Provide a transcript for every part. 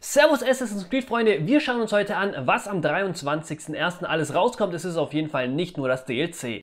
Servus Assassin's Creed Freunde, wir schauen uns heute an, was am 23.01. alles rauskommt. Es ist auf jeden Fall nicht nur das DLC.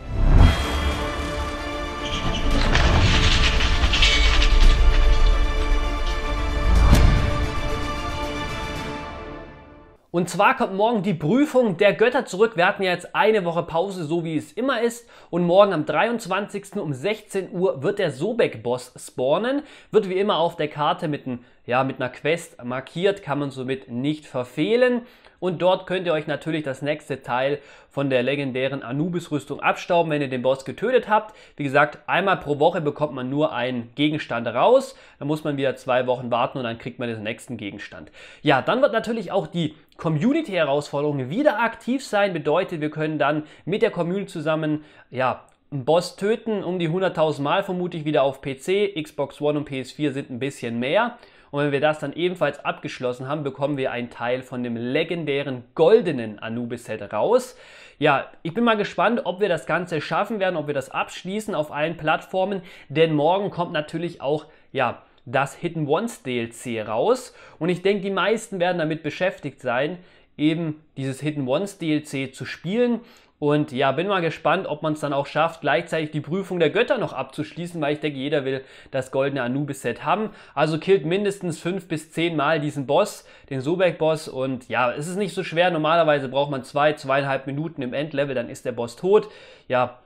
Und zwar kommt morgen die Prüfung der Götter zurück. Wir hatten ja jetzt eine Woche Pause, so wie es immer ist. Und morgen am 23. um 16 Uhr wird der Sobek-Boss spawnen. Wird wie immer auf der Karte mit, ein, ja, mit einer Quest markiert, kann man somit nicht verfehlen. Und dort könnt ihr euch natürlich das nächste Teil von der legendären Anubis-Rüstung abstauben, wenn ihr den Boss getötet habt. Wie gesagt, einmal pro Woche bekommt man nur einen Gegenstand raus. Dann muss man wieder zwei Wochen warten und dann kriegt man den nächsten Gegenstand. Ja, dann wird natürlich auch die Community-Herausforderungen wieder aktiv sein bedeutet, wir können dann mit der Community zusammen, ja, einen Boss töten, um die 100.000 Mal vermutlich wieder auf PC, Xbox One und PS4 sind ein bisschen mehr. Und wenn wir das dann ebenfalls abgeschlossen haben, bekommen wir einen Teil von dem legendären goldenen Anubis-Set raus. Ja, ich bin mal gespannt, ob wir das Ganze schaffen werden, ob wir das abschließen auf allen Plattformen, denn morgen kommt natürlich auch, ja, das Hidden Ones DLC raus. Und ich denke, die meisten werden damit beschäftigt sein, eben dieses Hidden Ones DLC zu spielen. Und ja, bin mal gespannt, ob man es dann auch schafft, gleichzeitig die Prüfung der Götter noch abzuschließen, weil ich denke, jeder will das goldene Anubis-Set haben. Also killt mindestens fünf bis zehn Mal diesen Boss, den Sobek-Boss. Und ja, es ist nicht so schwer. Normalerweise braucht man zwei, zweieinhalb Minuten im Endlevel, dann ist der Boss tot. Ja,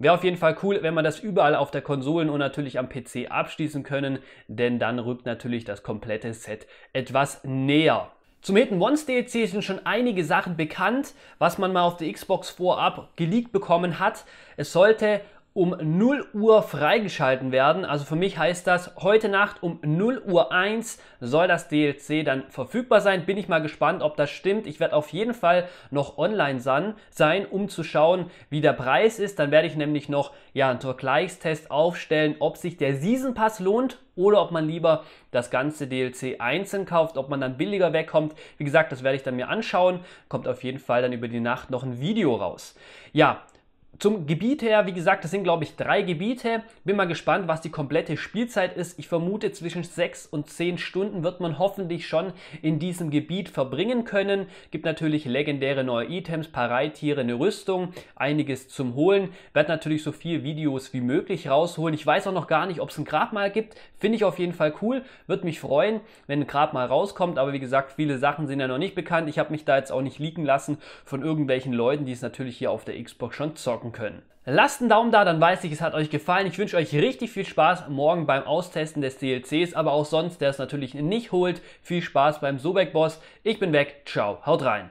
Wäre auf jeden Fall cool, wenn man das überall auf der Konsolen und natürlich am PC abschließen können, denn dann rückt natürlich das komplette Set etwas näher. Zum Hidden Ones DLC sind schon einige Sachen bekannt, was man mal auf der Xbox vorab geleakt bekommen hat. Es sollte um 0 Uhr freigeschalten werden. Also für mich heißt das, heute Nacht um 0 Uhr 1 soll das DLC dann verfügbar sein. Bin ich mal gespannt, ob das stimmt. Ich werde auf jeden Fall noch online sein, um zu schauen, wie der Preis ist. Dann werde ich nämlich noch ja, einen Vergleichstest aufstellen, ob sich der Season Pass lohnt oder ob man lieber das ganze DLC einzeln kauft, ob man dann billiger wegkommt. Wie gesagt, das werde ich dann mir anschauen. Kommt auf jeden Fall dann über die Nacht noch ein Video raus. Ja, zum Gebiet her, wie gesagt, das sind glaube ich drei Gebiete. Bin mal gespannt, was die komplette Spielzeit ist. Ich vermute, zwischen sechs und zehn Stunden wird man hoffentlich schon in diesem Gebiet verbringen können. Gibt natürlich legendäre neue Items, paar Reittiere, eine Rüstung, einiges zum Holen. Werd natürlich so viele Videos wie möglich rausholen. Ich weiß auch noch gar nicht, ob es ein Grabmal gibt. Finde ich auf jeden Fall cool. Würde mich freuen, wenn ein Grabmal rauskommt. Aber wie gesagt, viele Sachen sind ja noch nicht bekannt. Ich habe mich da jetzt auch nicht liegen lassen von irgendwelchen Leuten, die es natürlich hier auf der Xbox schon zocken zocken können. Lasst einen Daumen da, dann weiß ich, es hat euch gefallen. Ich wünsche euch richtig viel Spaß morgen beim Austesten des DLCs, aber auch sonst, der es natürlich nicht holt. Viel Spaß beim Sobek-Boss. Ich bin weg. Ciao. Haut rein.